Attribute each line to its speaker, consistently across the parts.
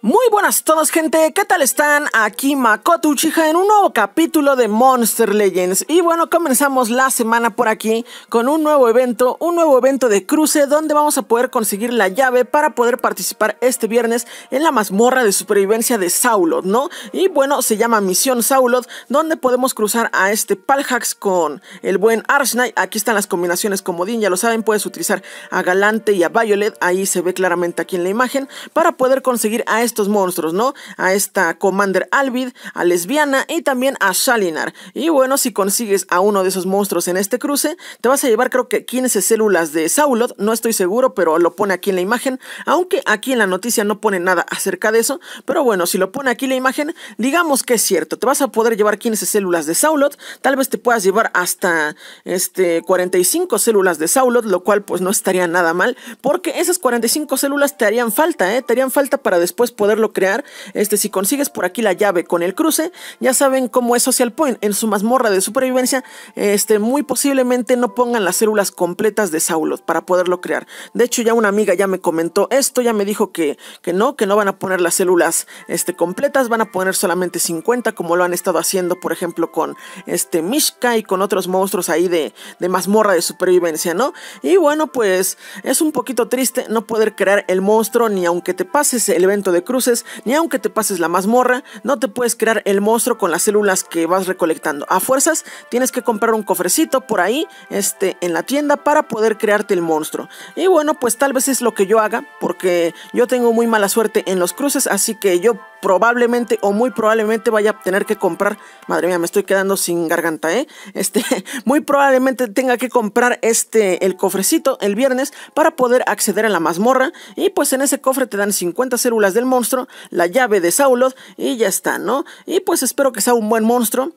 Speaker 1: Muy buenas a todos gente, ¿qué tal están? Aquí Makoto Uchiha en un nuevo capítulo de Monster Legends Y bueno, comenzamos la semana por aquí con un nuevo evento, un nuevo evento de cruce Donde vamos a poder conseguir la llave para poder participar este viernes en la mazmorra de supervivencia de Saulot, ¿no? Y bueno, se llama Misión Saulot, donde podemos cruzar a este Palhax con el buen Arsenal. Aquí están las combinaciones comodín, ya lo saben, puedes utilizar a Galante y a Violet Ahí se ve claramente aquí en la imagen, para poder conseguir a este estos monstruos, ¿no? A esta Commander Alvid, a Lesbiana y también a Shalinar. Y bueno, si consigues a uno de esos monstruos en este cruce, te vas a llevar creo que 15 células de Saulot, no estoy seguro, pero lo pone aquí en la imagen, aunque aquí en la noticia no pone nada acerca de eso, pero bueno, si lo pone aquí en la imagen, digamos que es cierto, te vas a poder llevar 15 células de Saulot, tal vez te puedas llevar hasta este 45 células de Saulot, lo cual pues no estaría nada mal, porque esas 45 células te harían falta, ¿eh? te harían falta para después poderlo crear. Este, si consigues por aquí la llave con el cruce, ya saben cómo es Social Point. En su mazmorra de supervivencia, este, muy posiblemente no pongan las células completas de Saulot para poderlo crear. De hecho, ya una amiga ya me comentó esto, ya me dijo que, que no, que no van a poner las células este, completas, van a poner solamente 50, como lo han estado haciendo, por ejemplo, con este Mishka y con otros monstruos ahí de, de mazmorra de supervivencia, ¿no? Y bueno, pues es un poquito triste no poder crear el monstruo ni aunque te pases el evento de cruces, ni aunque te pases la mazmorra, no te puedes crear el monstruo con las células que vas recolectando. A fuerzas tienes que comprar un cofrecito por ahí este, en la tienda para poder crearte el monstruo. Y bueno, pues tal vez es lo que yo haga, porque yo tengo muy mala suerte en los cruces, así que yo probablemente o muy probablemente vaya a tener que comprar, madre mía, me estoy quedando sin garganta, ¿eh? Este, muy probablemente tenga que comprar este, el cofrecito el viernes para poder acceder a la mazmorra y pues en ese cofre te dan 50 células del monstruo, la llave de Sauloth y ya está, ¿no? Y pues espero que sea un buen monstruo.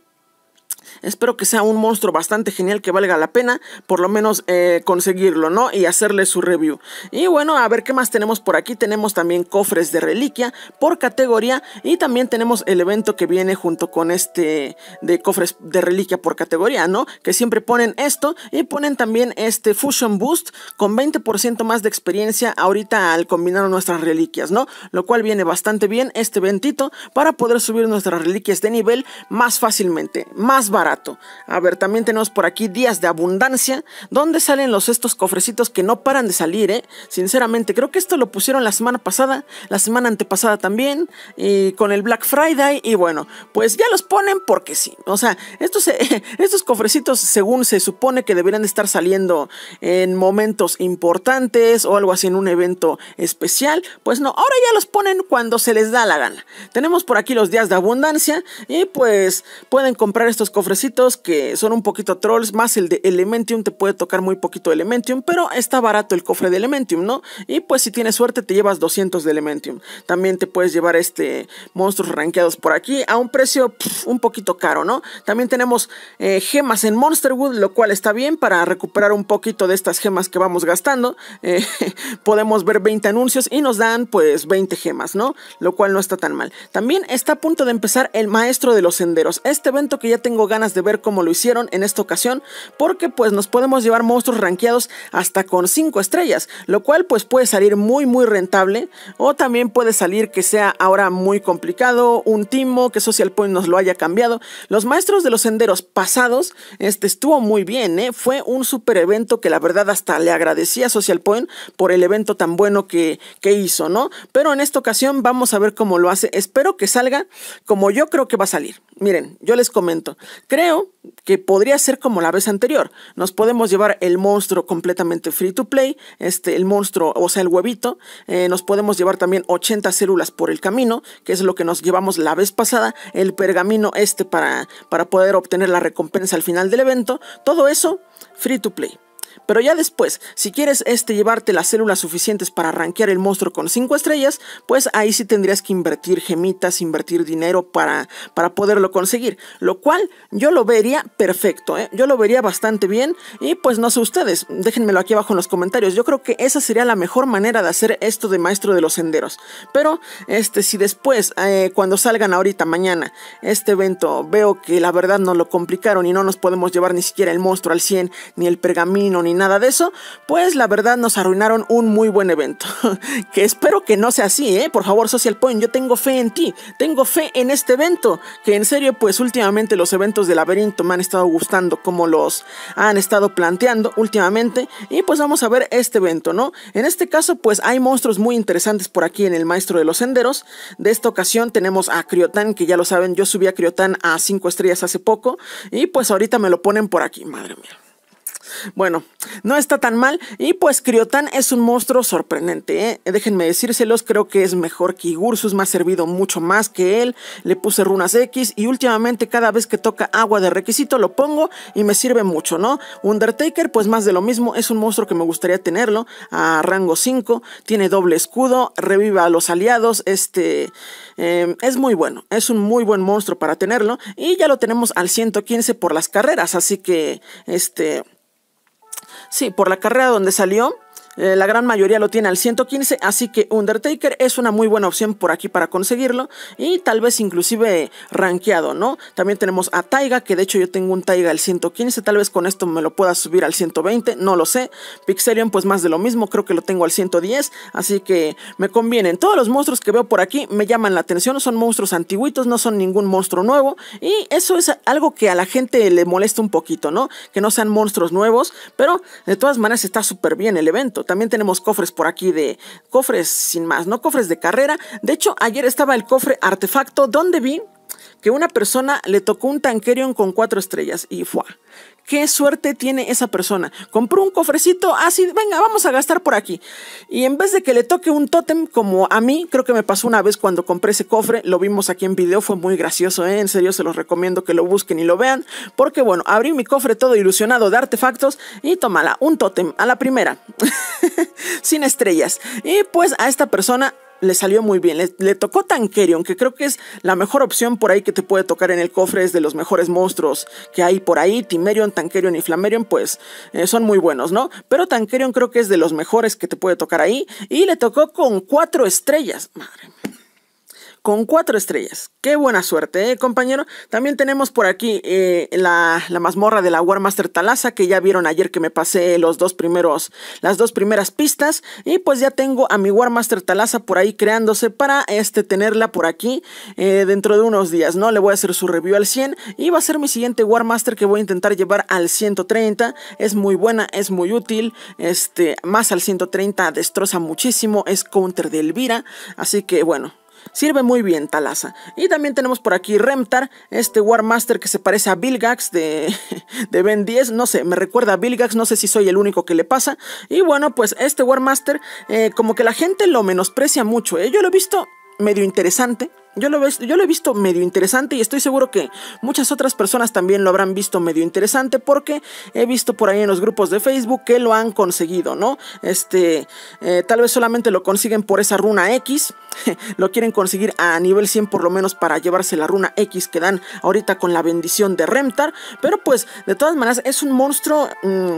Speaker 1: Espero que sea un monstruo bastante genial que valga la pena, por lo menos eh, conseguirlo, ¿no? Y hacerle su review. Y bueno, a ver qué más tenemos por aquí. Tenemos también cofres de reliquia por categoría y también tenemos el evento que viene junto con este de cofres de reliquia por categoría, ¿no? Que siempre ponen esto y ponen también este Fusion Boost con 20% más de experiencia ahorita al combinar nuestras reliquias, ¿no? Lo cual viene bastante bien este eventito para poder subir nuestras reliquias de nivel más fácilmente, más barato. A ver, también tenemos por aquí días de abundancia. ¿Dónde salen los estos cofrecitos que no paran de salir, eh? Sinceramente, creo que esto lo pusieron la semana pasada, la semana antepasada también, y con el Black Friday, y bueno, pues ya los ponen porque sí. O sea, estos, eh, cofrecitos, según se supone que deberían estar saliendo en momentos importantes o algo así en un evento especial, pues no, ahora ya los ponen cuando se les da la gana. Tenemos por aquí los días de abundancia y pues pueden comprar estos cofrecitos que son un poquito trolls, más el de Elementium te puede tocar muy poquito Elementium, pero está barato el cofre de Elementium, ¿no? Y pues si tienes suerte te llevas 200 de Elementium. También te puedes llevar este monstruos rankeados por aquí a un precio un poquito caro, ¿no? También tenemos eh, gemas en Monsterwood, lo cual está bien para recuperar un poquito de estas gemas que vamos gastando. Eh, podemos ver 20 anuncios y nos dan pues 20 gemas, ¿no? Lo cual no está tan mal. También está a punto de empezar el maestro de los senderos, este evento que ya tengo ganas de ver cómo lo hicieron en esta ocasión, porque pues nos podemos llevar monstruos ranqueados hasta con 5 estrellas, lo cual pues puede salir muy muy rentable o también puede salir que sea ahora muy complicado, un timo que Social Point nos lo haya cambiado. Los maestros de los senderos pasados, este estuvo muy bien, ¿eh? fue un super evento que la verdad hasta le agradecía a Social Point por el evento tan bueno que, que hizo, ¿no? Pero en esta ocasión vamos a ver cómo lo hace, espero que salga como yo creo que va a salir. Miren, yo les comento, creo que podría ser como la vez anterior. Nos podemos llevar el monstruo completamente free to play, este, el monstruo, o sea, el huevito. Eh, nos podemos llevar también 80 células por el camino, que es lo que nos llevamos la vez pasada, el pergamino este para, para poder obtener la recompensa al final del evento. Todo eso free to play. Pero ya después, si quieres este llevarte las células suficientes para rankear el monstruo con 5 estrellas, pues ahí sí tendrías que invertir gemitas, invertir dinero para, para poderlo conseguir. Lo cual yo lo vería perfecto, ¿eh? yo lo vería bastante bien. Y pues no sé ustedes, déjenmelo aquí abajo en los comentarios. Yo creo que esa sería la mejor manera de hacer esto de maestro de los senderos. Pero este, si después, eh, cuando salgan ahorita mañana, este evento, veo que la verdad nos lo complicaron y no nos podemos llevar ni siquiera el monstruo al 100, ni el pergamino, ni nada nada de eso, pues la verdad nos arruinaron un muy buen evento. que espero que no sea así, ¿eh? Por favor, Social Point, yo tengo fe en ti, tengo fe en este evento, que en serio, pues últimamente los eventos de laberinto me han estado gustando como los han estado planteando últimamente, y pues vamos a ver este evento, ¿no? En este caso, pues hay monstruos muy interesantes por aquí en el Maestro de los Senderos. De esta ocasión tenemos a Criotan, que ya lo saben, yo subí a Criotan a 5 estrellas hace poco, y pues ahorita me lo ponen por aquí, madre mía. Bueno, no está tan mal. Y pues Criotán es un monstruo sorprendente, ¿eh? Déjenme decírselos, creo que es mejor que Igursus, me ha servido mucho más que él. Le puse runas X y últimamente cada vez que toca agua de requisito lo pongo y me sirve mucho, ¿no? Undertaker, pues más de lo mismo, es un monstruo que me gustaría tenerlo a rango 5, tiene doble escudo, reviva a los aliados, este... Em, es muy bueno, es un muy buen monstruo para tenerlo y ya lo tenemos al 115 por las carreras, así que este... Sí, por la carrera donde salió, eh, la gran mayoría lo tiene al 115, así que Undertaker es una muy buena opción por aquí para conseguirlo y tal vez inclusive rankeado, ¿no? También tenemos a Taiga, que de hecho yo tengo un Taiga al 115, tal vez con esto me lo pueda subir al 120, no lo sé. Pixelion pues más de lo mismo, creo que lo tengo al 110, así que me convienen. Todos los monstruos que veo por aquí me llaman la atención, son monstruos antiguitos, no son ningún monstruo nuevo y eso es algo que a la gente le molesta un poquito, ¿no? Que no sean monstruos nuevos, pero de todas maneras está súper bien el evento también tenemos cofres por aquí de cofres sin más, ¿no? Cofres de carrera. De hecho, ayer estaba el cofre artefacto donde vi que una persona le tocó un tanquerion con cuatro estrellas y fue qué suerte tiene esa persona. Compró un cofrecito así, ah, venga, vamos a gastar por aquí. Y en vez de que le toque un tótem como a mí, creo que me pasó una vez cuando compré ese cofre, lo vimos aquí en video, fue muy gracioso, ¿eh? en serio se los recomiendo que lo busquen y lo vean, porque bueno, abrí mi cofre todo ilusionado de artefactos y tómala, un tótem a la primera, sin estrellas. Y pues a esta persona le salió muy bien. Le, tocó Tankerion, que creo que es la mejor opción por ahí que te puede tocar en el cofre. Es de los mejores monstruos que hay por ahí. Timerion, Tankerion y Flamerion, pues eh, son muy buenos, ¿no? Pero Tankerion creo que es de los mejores que te puede tocar ahí. Y le tocó con cuatro estrellas. Madre mía con cuatro estrellas. Qué buena suerte, ¿eh, compañero. También tenemos por aquí eh, la, mazmorra de la Warmaster Talasa, que ya vieron ayer que me pasé los dos primeros, las dos primeras pistas. Y pues ya tengo a mi Warmaster Talasa por ahí creándose para este, tenerla por aquí eh, dentro de unos días, ¿no? Le voy a hacer su review al 100 y va a ser mi siguiente Warmaster que voy a intentar llevar al 130. Es muy buena, es muy útil. Este, más al 130 destroza muchísimo, es counter de Elvira. Así que bueno, Sirve muy bien Talasa. Y también tenemos por aquí Remtar, este Warmaster que se parece a Vilgax de, de Ben 10. No sé, me recuerda a Vilgax, no sé si soy el único que le pasa. Y bueno, pues este Warmaster, eh, como que la gente lo menosprecia mucho. ¿eh? Yo lo he visto medio interesante. Yo lo, yo lo, he visto medio interesante y estoy seguro que muchas otras personas también lo habrán visto medio interesante porque he visto por ahí en los grupos de Facebook que lo han conseguido, ¿no? Este, eh, tal vez solamente lo consiguen por esa runa X, lo quieren conseguir a nivel 100 por lo menos para llevarse la runa X que dan ahorita con la bendición de Remtar, pero pues de todas maneras es un monstruo... Mm,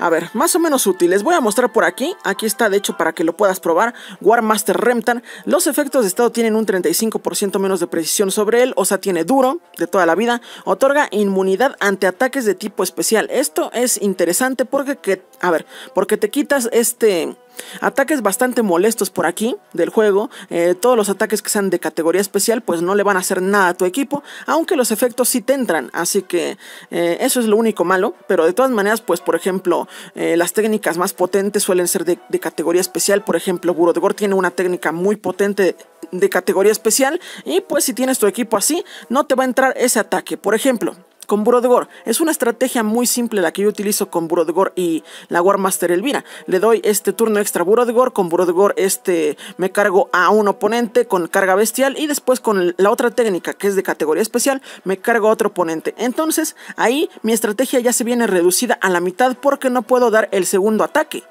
Speaker 1: a ver, más o menos útil. Les voy a mostrar por aquí. Aquí está, de hecho, para que lo puedas probar. War Master Remtan. Los efectos de estado tienen un 35% menos de precisión sobre él. O sea, tiene duro de toda la vida. Otorga inmunidad ante ataques de tipo especial. Esto es interesante porque, a ver, porque te quitas este Ataques bastante molestos por aquí del juego. Eh, todos los ataques que sean de categoría especial pues no le van a hacer nada a tu equipo. Aunque los efectos sí te entran. Así que eh, eso es lo único malo. Pero de todas maneras pues por ejemplo eh, las técnicas más potentes suelen ser de, categoría especial. Por ejemplo Gore tiene una técnica muy potente de categoría especial. Y pues si tienes tu equipo así no te va a entrar ese ataque. Por ejemplo con Buro de Gore. Es una estrategia muy simple la que yo utilizo con Buro de Gore y la Warmaster Elvira. Le doy este turno extra Buro de Gore, con Buro de Gore este me cargo a un oponente con carga bestial y después con la otra técnica que es de categoría especial me cargo a otro oponente. Entonces ahí mi estrategia ya se viene reducida a la mitad porque no puedo dar el segundo ataque.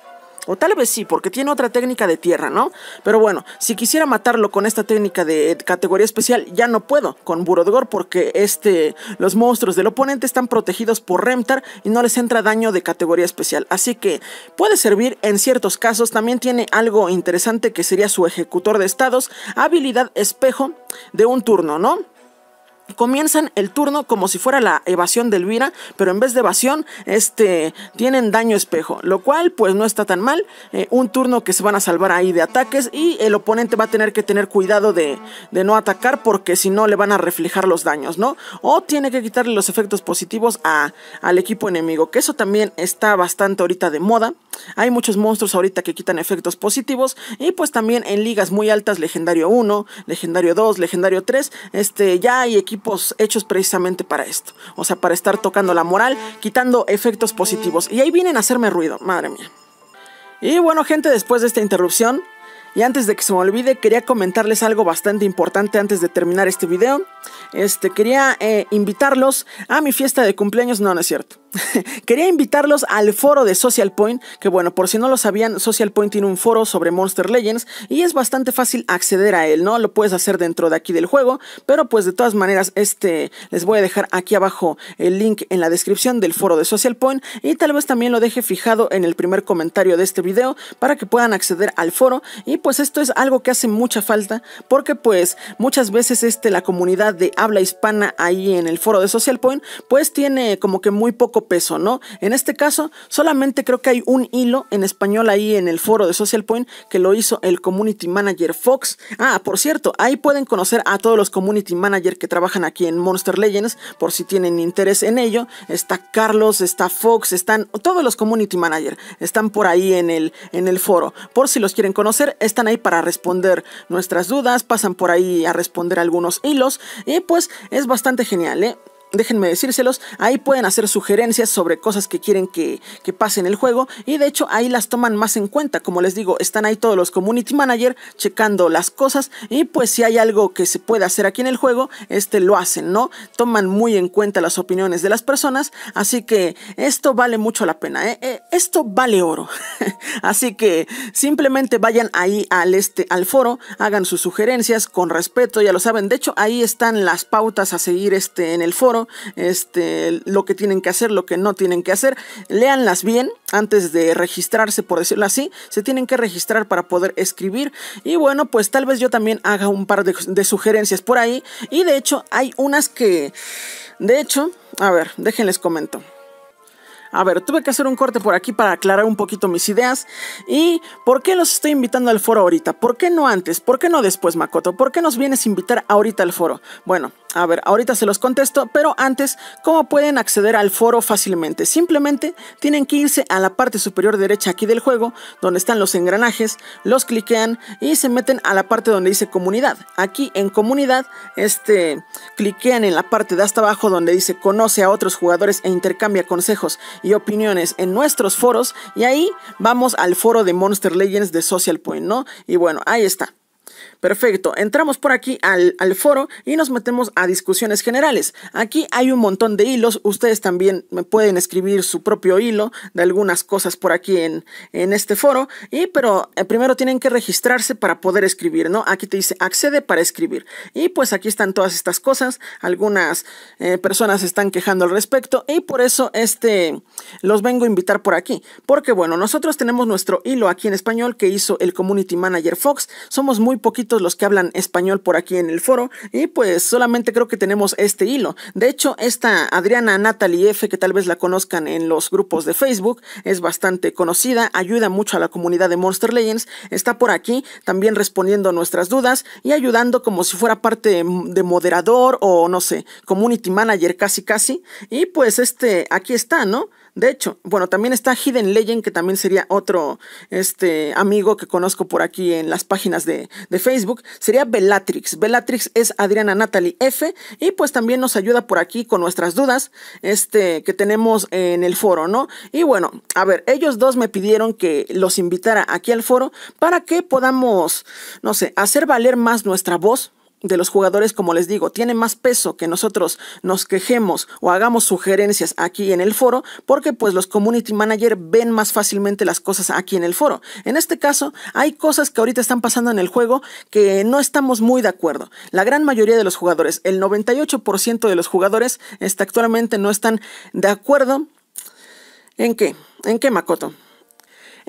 Speaker 1: O tal vez sí, porque tiene otra técnica de tierra, ¿no? Pero bueno, si quisiera matarlo con esta técnica de categoría especial, ya no puedo con Burodgor porque este, los monstruos del oponente están protegidos por Remtar y no les entra daño de categoría especial. Así que puede servir en ciertos casos. También tiene algo interesante que sería su ejecutor de estados, habilidad espejo de un turno, ¿no? comienzan el turno como si fuera la evasión de Elvira, pero en vez de evasión, este, tienen daño espejo, lo cual pues no está tan mal. Eh, un turno que se van a salvar ahí de ataques y el oponente va a tener que tener cuidado de, no atacar porque si no le van a reflejar los daños, ¿no? O tiene que quitarle los efectos positivos al equipo enemigo, que eso también está bastante ahorita de moda. Hay muchos monstruos ahorita que quitan efectos positivos y pues también en ligas muy altas, legendario 1, legendario 2, legendario 3, este, ya hay equipos hechos precisamente para esto. O sea, para estar tocando la moral, quitando efectos positivos. Y ahí vienen a hacerme ruido, madre mía. Y bueno, gente, después de esta interrupción, y antes de que se me olvide, quería comentarles algo bastante importante antes de terminar este video. Este, quería eh, invitarlos a mi fiesta de cumpleaños. No, no es cierto. Quería invitarlos al foro de Social Point, que bueno, por si no lo sabían, Social Point tiene un foro sobre Monster Legends y es bastante fácil acceder a él, ¿no? Lo puedes hacer dentro de aquí del juego, pero pues de todas maneras, este, les voy a dejar aquí abajo el link en la descripción del foro de Social Point y tal vez también lo deje fijado en el primer comentario de este video para que puedan acceder al foro y pues esto es algo que hace mucha falta porque pues muchas veces este, la comunidad de habla hispana ahí en el foro de Social Point pues tiene como que muy poco peso, ¿no? En este caso, solamente creo que hay un hilo en español ahí en el foro de Social Point que lo hizo el community manager Fox. Ah, por cierto, ahí pueden conocer a todos los community manager que trabajan aquí en Monster Legends, por si tienen interés en ello. Está Carlos, está Fox, están todos los community manager, están por ahí en el, en el foro. Por si los quieren conocer, están ahí para responder nuestras dudas, pasan por ahí a responder algunos hilos y pues es bastante genial, ¿eh? déjenme decírselos, ahí pueden hacer sugerencias sobre cosas que quieren que, que pase en el juego y de hecho ahí las toman más en cuenta, como les digo, están ahí todos los community manager checando las cosas y pues si hay algo que se puede hacer aquí en el juego, este lo hacen, ¿no? Toman muy en cuenta las opiniones de las personas, así que esto vale mucho la pena, ¿eh? Eh, esto vale oro, así que simplemente vayan ahí al este, al foro, hagan sus sugerencias con respeto, ya lo saben, de hecho ahí están las pautas a seguir este en el foro, este, lo que tienen que hacer, lo que no tienen que hacer. Leanlas bien antes de registrarse, por decirlo así. Se tienen que registrar para poder escribir. Y bueno, pues tal vez yo también haga un par de, de sugerencias por ahí. Y de hecho, hay unas que... De hecho, a ver, déjenles comento. A ver, tuve que hacer un corte por aquí para aclarar un poquito mis ideas. ¿Y por qué los estoy invitando al foro ahorita? ¿Por qué no antes? ¿Por qué no después, Makoto? ¿Por qué nos vienes a invitar ahorita al foro? Bueno, a ver, ahorita se los contesto, pero antes, ¿cómo pueden acceder al foro fácilmente? Simplemente tienen que irse a la parte superior derecha aquí del juego, donde están los engranajes, los cliquean y se meten a la parte donde dice comunidad. Aquí en comunidad, este, cliquean en la parte de hasta abajo donde dice conoce a otros jugadores e intercambia consejos y opiniones en nuestros foros y ahí vamos al foro de Monster Legends de Social Point, ¿no? Y bueno, ahí está. Perfecto, entramos por aquí al, foro y nos metemos a discusiones generales. Aquí hay un montón de hilos, ustedes también pueden escribir su propio hilo de algunas cosas por aquí en, en este foro, y, pero eh, primero tienen que registrarse para poder escribir, ¿no? Aquí te dice accede para escribir. Y pues aquí están todas estas cosas, algunas eh, personas están quejando al respecto y por eso este, los vengo a invitar por aquí, porque bueno, nosotros tenemos nuestro hilo aquí en español que hizo el Community Manager Fox, somos muy poquitos los que hablan español por aquí en el foro y pues solamente creo que tenemos este hilo. De hecho, esta Adriana Natalie F, que tal vez la conozcan en los grupos de Facebook, es bastante conocida, ayuda mucho a la comunidad de Monster Legends, está por aquí también respondiendo nuestras dudas y ayudando como si fuera parte de moderador o no sé, community manager casi casi. Y pues este, aquí está, ¿no? De hecho, bueno, también está Hidden Legend, que también sería otro este, amigo que conozco por aquí en las páginas de, de Facebook. Sería Bellatrix. Bellatrix es Adriana Natalie F. Y pues también nos ayuda por aquí con nuestras dudas este, que tenemos en el foro, ¿no? Y bueno, a ver, ellos dos me pidieron que los invitara aquí al foro para que podamos, no sé, hacer valer más nuestra voz, de los jugadores, como les digo, tiene más peso que nosotros nos quejemos o hagamos sugerencias aquí en el foro, porque pues los community manager ven más fácilmente las cosas aquí en el foro. En este caso, hay cosas que ahorita están pasando en el juego que no estamos muy de acuerdo. La gran mayoría de los jugadores, el 98% de los jugadores, está actualmente no están de acuerdo. ¿En qué? ¿En qué, Makoto?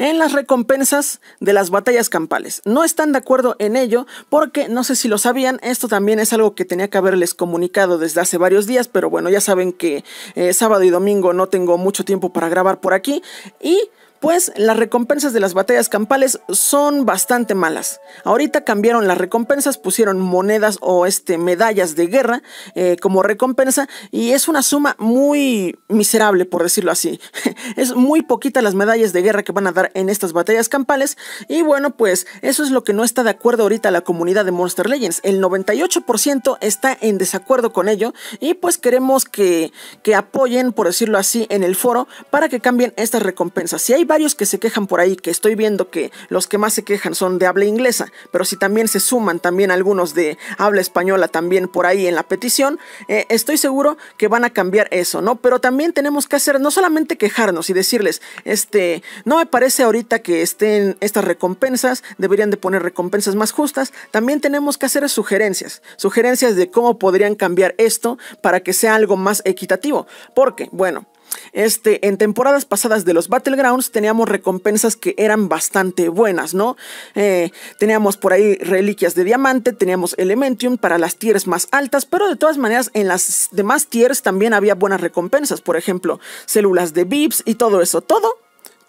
Speaker 1: en las recompensas de las batallas campales. No están de acuerdo en ello porque no sé si lo sabían, esto también es algo que tenía que haberles comunicado desde hace varios días, pero bueno, ya saben que eh, sábado y domingo no tengo mucho tiempo para grabar por aquí y pues las recompensas de las batallas campales son bastante malas. Ahorita cambiaron las recompensas, pusieron monedas o este, medallas de guerra eh, como recompensa y es una suma muy miserable, por decirlo así. es muy poquita las medallas de guerra que van a dar en estas batallas campales y bueno, pues eso es lo que no está de acuerdo ahorita la comunidad de Monster Legends. El 98% está en desacuerdo con ello y pues queremos que, que apoyen, por decirlo así, en el foro para que cambien estas recompensas. Si hay varios que se quejan por ahí, que estoy viendo que los que más se quejan son de habla inglesa, pero si también se suman también algunos de habla española también por ahí en la petición, eh, estoy seguro que van a cambiar eso, ¿no? Pero también tenemos que hacer, no solamente quejarnos y decirles, este, no me parece ahorita que estén estas recompensas, deberían de poner recompensas más justas, también tenemos que hacer sugerencias, sugerencias de cómo podrían cambiar esto para que sea algo más equitativo, porque, bueno, este, en temporadas pasadas de los Battlegrounds teníamos recompensas que eran bastante buenas, ¿no? Eh, teníamos por ahí reliquias de diamante, teníamos Elementium para las tiers más altas, pero de todas maneras en las demás tiers también había buenas recompensas, por ejemplo, células de VIPs y todo eso, todo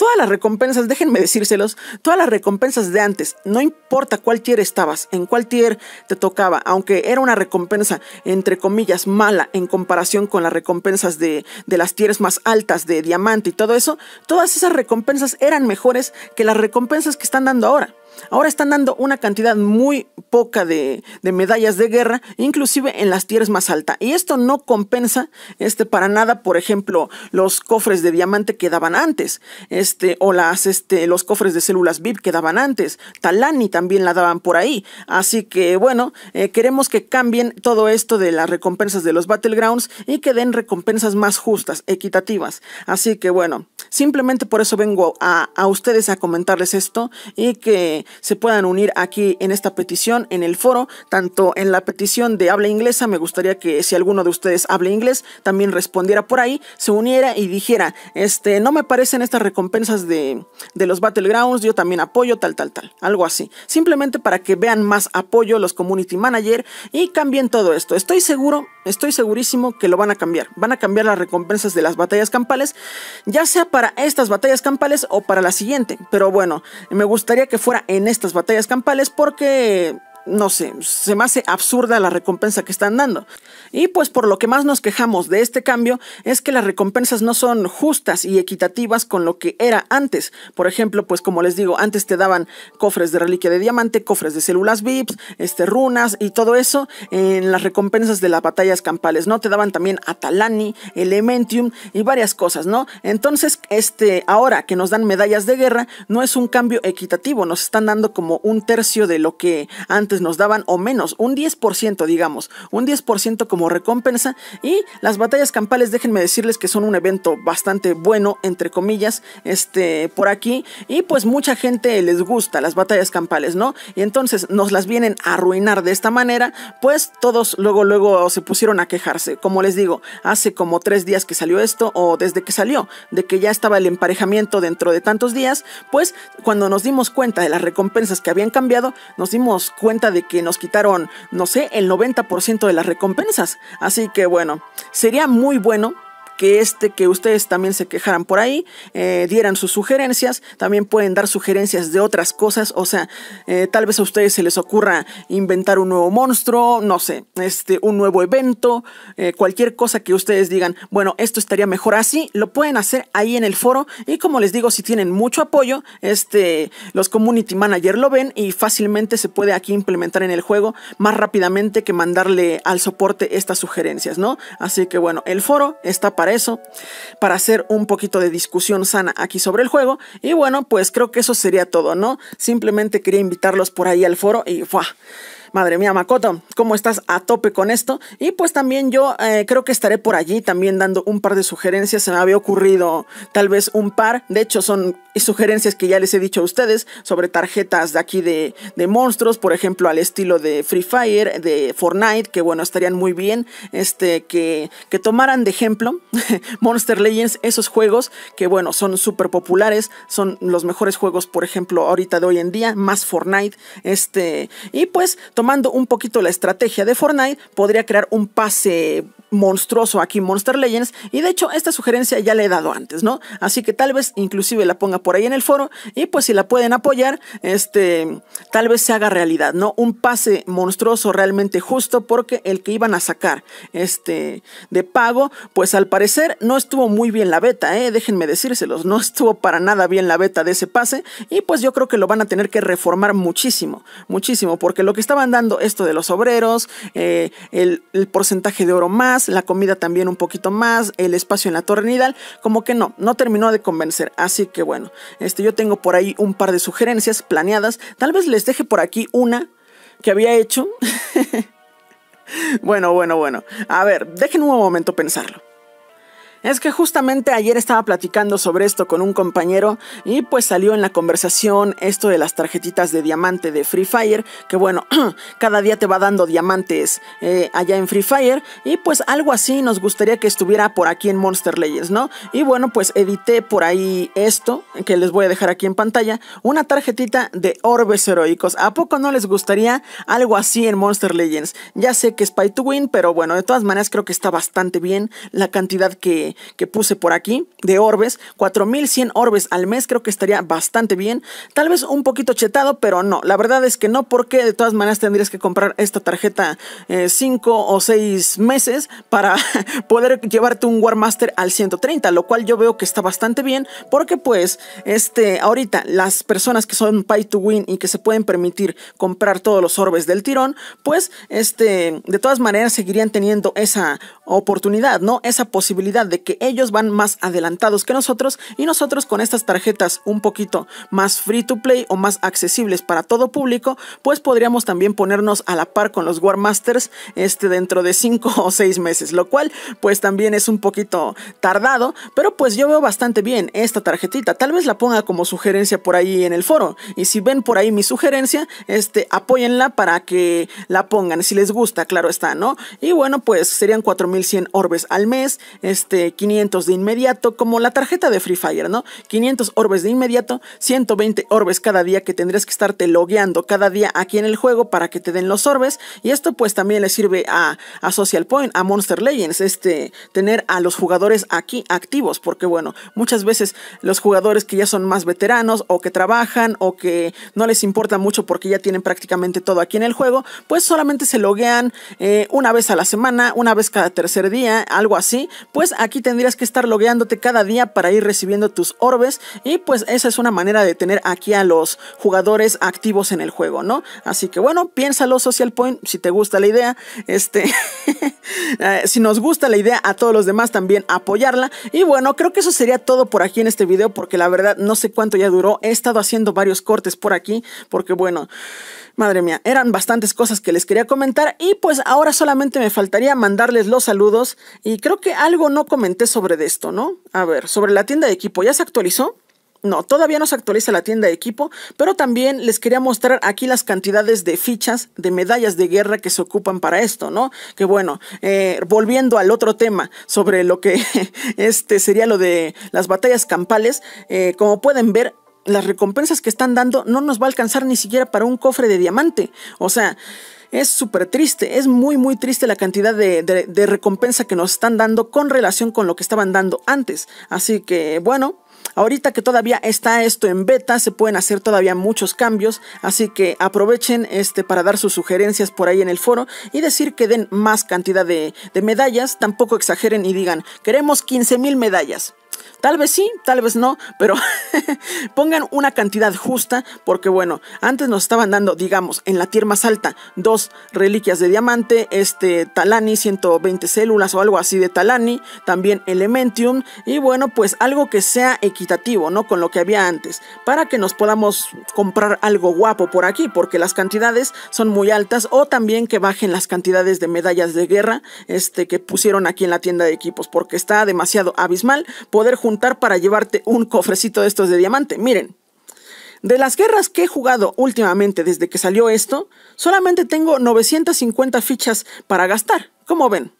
Speaker 1: Todas las recompensas, déjenme decírselos, todas las recompensas de antes, no importa cuál tier estabas, en cuál tier te tocaba, aunque era una recompensa entre comillas mala en comparación con las recompensas de, las tierras más altas de diamante y todo eso, todas esas recompensas eran mejores que las recompensas que están dando ahora. Ahora están dando una cantidad muy poca de, medallas de guerra, inclusive en las tierras más altas. Y esto no compensa este, para nada, por ejemplo, los cofres de diamante que daban antes, este, o las, este, los cofres de células VIP que daban antes. Talani también la daban por ahí. Así que bueno, eh, queremos que cambien todo esto de las recompensas de los Battlegrounds y que den recompensas más justas, equitativas. Así que bueno, Simplemente por eso vengo a, ustedes a comentarles esto y que se puedan unir aquí en esta petición, en el foro, tanto en la petición de habla inglesa, me gustaría que si alguno de ustedes habla inglés, también respondiera por ahí, se uniera y dijera, este, no me parecen estas recompensas de, de los Battlegrounds, yo también apoyo, tal, tal, tal, algo así. Simplemente para que vean más apoyo los community manager y cambien todo esto. Estoy seguro Estoy segurísimo que lo van a cambiar. Van a cambiar las recompensas de las batallas campales, ya sea para estas batallas campales o para la siguiente. Pero bueno, me gustaría que fuera en estas batallas campales porque no sé, se me hace absurda la recompensa que están dando. Y pues por lo que más nos quejamos de este cambio es que las recompensas no son justas y equitativas con lo que era antes. Por ejemplo, pues como les digo, antes te daban cofres de reliquia de diamante, cofres de células VIPs, este, runas y todo eso en las recompensas de las batallas campales, ¿no? Te daban también Atalani, Elementium y varias cosas, ¿no? Entonces, este, ahora que nos dan medallas de guerra, no es un cambio equitativo, nos están dando como un tercio de lo que antes nos daban o menos, un 10%, digamos, un 10% como recompensa. Y las batallas campales, déjenme decirles que son un evento bastante bueno, entre comillas, este, por aquí. Y pues mucha gente les gusta las batallas campales, ¿no? Y entonces nos las vienen a arruinar de esta manera, pues todos luego, luego se pusieron a quejarse. Como les digo, hace como tres días que salió esto, o desde que salió, de que ya estaba el emparejamiento dentro de tantos días, pues cuando nos dimos cuenta de las recompensas que habían cambiado, nos dimos cuenta de que nos quitaron, no sé, el 90% de las recompensas. Así que bueno, sería muy bueno que este que ustedes también se quejaran por ahí, eh, dieran sus sugerencias, también pueden dar sugerencias de otras cosas, o sea, eh, tal vez a ustedes se les ocurra inventar un nuevo monstruo, no sé, este, un nuevo evento, eh, cualquier cosa que ustedes digan, bueno, esto estaría mejor así, lo pueden hacer ahí en el foro y como les digo, si tienen mucho apoyo, este, los community manager lo ven y fácilmente se puede aquí implementar en el juego más rápidamente que mandarle al soporte estas sugerencias, ¿no? Así que bueno, el foro está para para eso, para hacer un poquito de discusión sana aquí sobre el juego. Y bueno, pues creo que eso sería todo, ¿no? Simplemente quería invitarlos por ahí al foro y ¡fua! Madre mía, Makoto, ¿cómo estás a tope con esto? Y pues también yo eh, creo que estaré por allí también dando un par de sugerencias. Se me había ocurrido tal vez un par. De hecho, son sugerencias que ya les he dicho a ustedes sobre tarjetas de aquí de, de monstruos, por ejemplo, al estilo de Free Fire, de Fortnite, que bueno, estarían muy bien este, que, que tomaran de ejemplo Monster Legends, esos juegos que bueno, son súper populares, son los mejores juegos, por ejemplo, ahorita de hoy en día, más Fortnite, este, y pues tomando un poquito la estrategia de Fortnite, podría crear un pase monstruoso aquí Monster Legends y de hecho esta sugerencia ya la he dado antes, ¿no? Así que tal vez inclusive la ponga por ahí en el foro y pues si la pueden apoyar, este tal vez se haga realidad, ¿no? Un pase monstruoso realmente justo porque el que iban a sacar este de pago, pues al parecer no estuvo muy bien la beta, ¿eh? Déjenme decírselos, no estuvo para nada bien la beta de ese pase y pues yo creo que lo van a tener que reformar muchísimo, muchísimo, porque lo que estaban dando esto de los obreros, eh, el porcentaje de oro más, la comida también un poquito más, el espacio en la torre nidal, como que no, no terminó de convencer. Así que bueno, este, yo tengo por ahí un par de sugerencias planeadas. Tal vez les deje por aquí una que había hecho. bueno, bueno, bueno. A ver, déjenme un momento pensarlo. Es que justamente ayer estaba platicando sobre esto con un compañero y pues salió en la conversación esto de las tarjetitas de diamante de Free Fire, que bueno, cada día te va dando diamantes eh, allá en Free Fire y pues algo así nos gustaría que estuviera por aquí en Monster Legends, ¿no? Y bueno, pues edité por ahí esto, que les voy a dejar aquí en pantalla, una tarjetita de orbes heroicos. ¿A poco no les gustaría algo así en Monster Legends? Ya sé que es pay to win, pero bueno, de todas maneras creo que está bastante bien la cantidad que que, puse por aquí de orbes. 4100 orbes al mes creo que estaría bastante bien. Tal vez un poquito chetado, pero no. La verdad es que no, porque de todas maneras tendrías que comprar esta tarjeta 5 eh, o 6 meses para poder llevarte un Warmaster al 130, lo cual yo veo que está bastante bien, porque pues este ahorita las personas que son pay to win y que se pueden permitir comprar todos los orbes del tirón, pues este de todas maneras seguirían teniendo esa oportunidad, ¿no? Esa posibilidad de que ellos van más adelantados que nosotros y nosotros con estas tarjetas un poquito más free to play o más accesibles para todo público, pues podríamos también ponernos a la par con los Warmasters, este, dentro de 5 o 6 meses, lo cual pues también es un poquito tardado, pero pues yo veo bastante bien esta tarjetita, tal vez la ponga como sugerencia por ahí en el foro y si ven por ahí mi sugerencia, este, apóyenla para que la pongan, si les gusta, claro está, ¿no? Y bueno, pues serían 4100 orbes al mes, este, 500 de inmediato, como la tarjeta de Free Fire, ¿no? 500 orbes de inmediato, 120 orbes cada día que tendrías que estarte logueando cada día aquí en el juego para que te den los orbes. Y esto pues también le sirve a, a Social Point, a Monster Legends, este, tener a los jugadores aquí activos, porque bueno, muchas veces los jugadores que ya son más veteranos o que trabajan o que no les importa mucho porque ya tienen prácticamente todo aquí en el juego, pues solamente se loguean eh, una vez a la semana, una vez cada tercer día, algo así, pues aquí tendrías que estar logueándote cada día para ir recibiendo tus orbes y pues esa es una manera de tener aquí a los jugadores activos en el juego, ¿no? Así que bueno, piénsalo Social Point si te gusta la idea, este eh, si nos gusta la idea a todos los demás también apoyarla y bueno, creo que eso sería todo por aquí en este video porque la verdad no sé cuánto ya duró, he estado haciendo varios cortes por aquí porque bueno, madre mía, eran bastantes cosas que les quería comentar y pues ahora solamente me faltaría mandarles los saludos y creo que algo no comenté sobre esto, ¿no? A ver, sobre la tienda de equipo, ¿ya se actualizó? No, todavía no se actualiza la tienda de equipo, pero también les quería mostrar aquí las cantidades de fichas, de medallas de guerra que se ocupan para esto, ¿no? Que bueno, eh, volviendo al otro tema sobre lo que este sería lo de las batallas campales, eh, como pueden ver, las recompensas que están dando no nos va a alcanzar ni siquiera para un cofre de diamante. O sea... Es súper triste, es muy muy triste la cantidad de, recompensa que nos están dando con relación con lo que estaban dando antes. Así que bueno, Ahorita que todavía está esto en beta, se pueden hacer todavía muchos cambios, así que aprovechen este, para dar sus sugerencias por ahí en el foro y decir que den más cantidad de, de medallas, tampoco exageren y digan, queremos 15.000 medallas. Tal vez sí, tal vez no, pero pongan una cantidad justa porque bueno, antes nos estaban dando, digamos, en la tierra más alta, dos reliquias de diamante, este Talani 120 células o algo así de Talani, también Elementium y bueno, pues algo que sea equitativo, ¿no? Con lo que había antes, para que nos podamos comprar algo guapo por aquí, porque las cantidades son muy altas o también que bajen las cantidades de medallas de guerra este que pusieron aquí en la tienda de equipos porque está demasiado abismal poder juntar para llevarte un cofrecito de estos de diamante. Miren, de las guerras que he jugado últimamente desde que salió esto, solamente tengo 950 fichas para gastar. Como ven?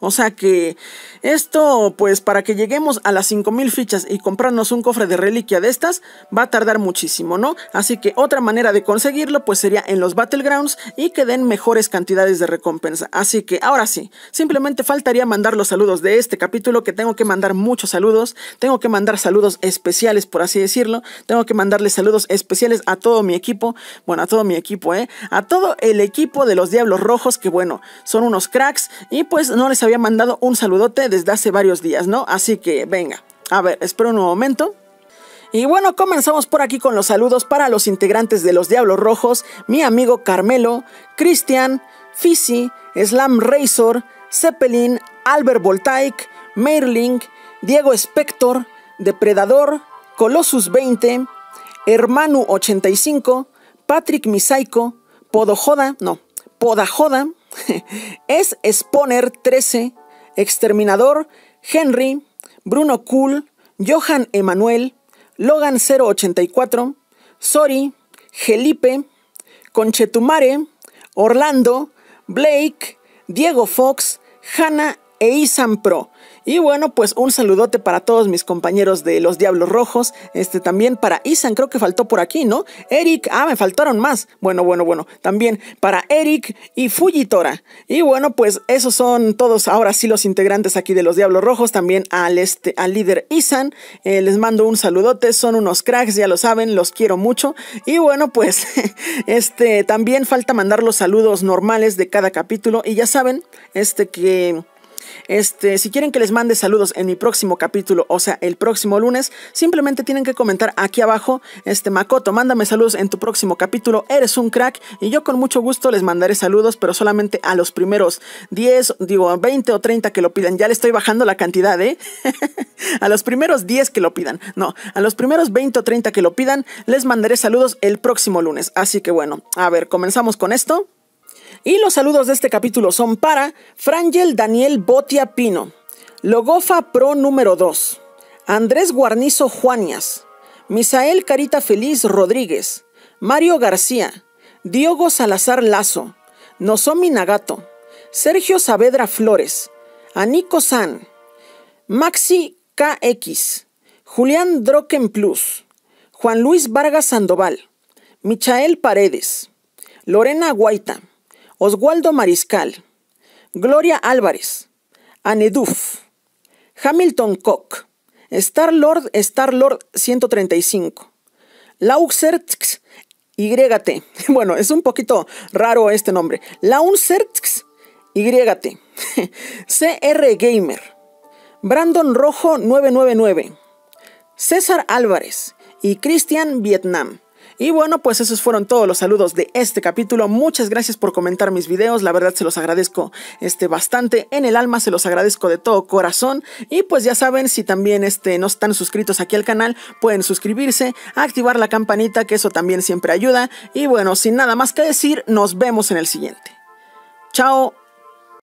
Speaker 1: O sea que esto, pues para que lleguemos a las 5.000 fichas y comprarnos un cofre de reliquia de estas, va a tardar muchísimo, ¿no? Así que otra manera de conseguirlo, pues sería en los Battlegrounds y que den mejores cantidades de recompensa. Así que ahora sí, simplemente faltaría mandar los saludos de este capítulo, que tengo que mandar muchos saludos, tengo que mandar saludos especiales, por así decirlo, tengo que mandarle saludos especiales a todo mi equipo, bueno, a todo mi equipo, ¿eh? A todo el equipo de los Diablos Rojos, que bueno, son unos cracks y pues no les había mandado un saludote desde hace varios días, ¿no? Así que venga, a ver, espero un momento. Y bueno, comenzamos por aquí con los saludos para los integrantes de los Diablos Rojos, mi amigo Carmelo, Cristian, Fisi, Slam Razor, Zeppelin, Albert Voltaic, Merling, Diego Spector, Depredador, Colossus 20, Hermanu 85, Patrick Misaico, Podojoda, no, Podajoda, es Sponer 13, Exterminador, Henry, Bruno Kuhl, Johan Emanuel, Logan 084, Sori, Felipe, Conchetumare, Orlando, Blake, Diego Fox, Hannah e Isan Pro. Y bueno, pues un saludote para todos mis compañeros de Los Diablos Rojos, este también para Isan, creo que faltó por aquí, ¿no? Eric, ah, me faltaron más. Bueno, bueno, bueno, también para Eric y Fujitora. Y bueno, pues esos son todos ahora sí los integrantes aquí de Los Diablos Rojos, también al este al líder Isan, eh, les mando un saludote, son unos cracks, ya lo saben, los quiero mucho. Y bueno, pues este también falta mandar los saludos normales de cada capítulo y ya saben, este que este, si quieren que les mande saludos en mi próximo capítulo, o sea, el próximo lunes, simplemente tienen que comentar aquí abajo, este Makoto, mándame saludos en tu próximo capítulo, eres un crack y yo con mucho gusto les mandaré saludos, pero solamente a los primeros 10, digo, 20 o 30 que lo pidan. Ya le estoy bajando la cantidad, ¿eh? a los primeros 10 que lo pidan. No, a los primeros 20 o 30 que lo pidan, les mandaré saludos el próximo lunes. Así que bueno, a ver, comenzamos con esto. Y los saludos de este capítulo son para Frangel Daniel Botia Pino, Logofa Pro número 2, Andrés Guarnizo Juanias, Misael Carita Feliz Rodríguez, Mario García, Diogo Salazar Lazo, Nozomi Nagato, Sergio Saavedra Flores, Anico San, Maxi KX, Julián Droken Plus, Juan Luis Vargas Sandoval, Michael Paredes, Lorena Guaita, Oswaldo Mariscal, Gloria Álvarez, Aneduf, Hamilton Koch, Star Lord Star Lord 135, Lauxertx YT. Bueno, es un poquito raro este nombre. y YT. CR Gamer, Brandon Rojo 999, César Álvarez y Cristian Vietnam. Y bueno, pues esos fueron todos los saludos de este capítulo. Muchas gracias por comentar mis videos, la verdad se los agradezco este, bastante. En el alma se los agradezco de todo corazón. Y pues ya saben, si también este, no están suscritos aquí al canal, pueden suscribirse, activar la campanita, que eso también siempre ayuda. Y bueno, sin nada más que decir, nos vemos en el siguiente. Chao.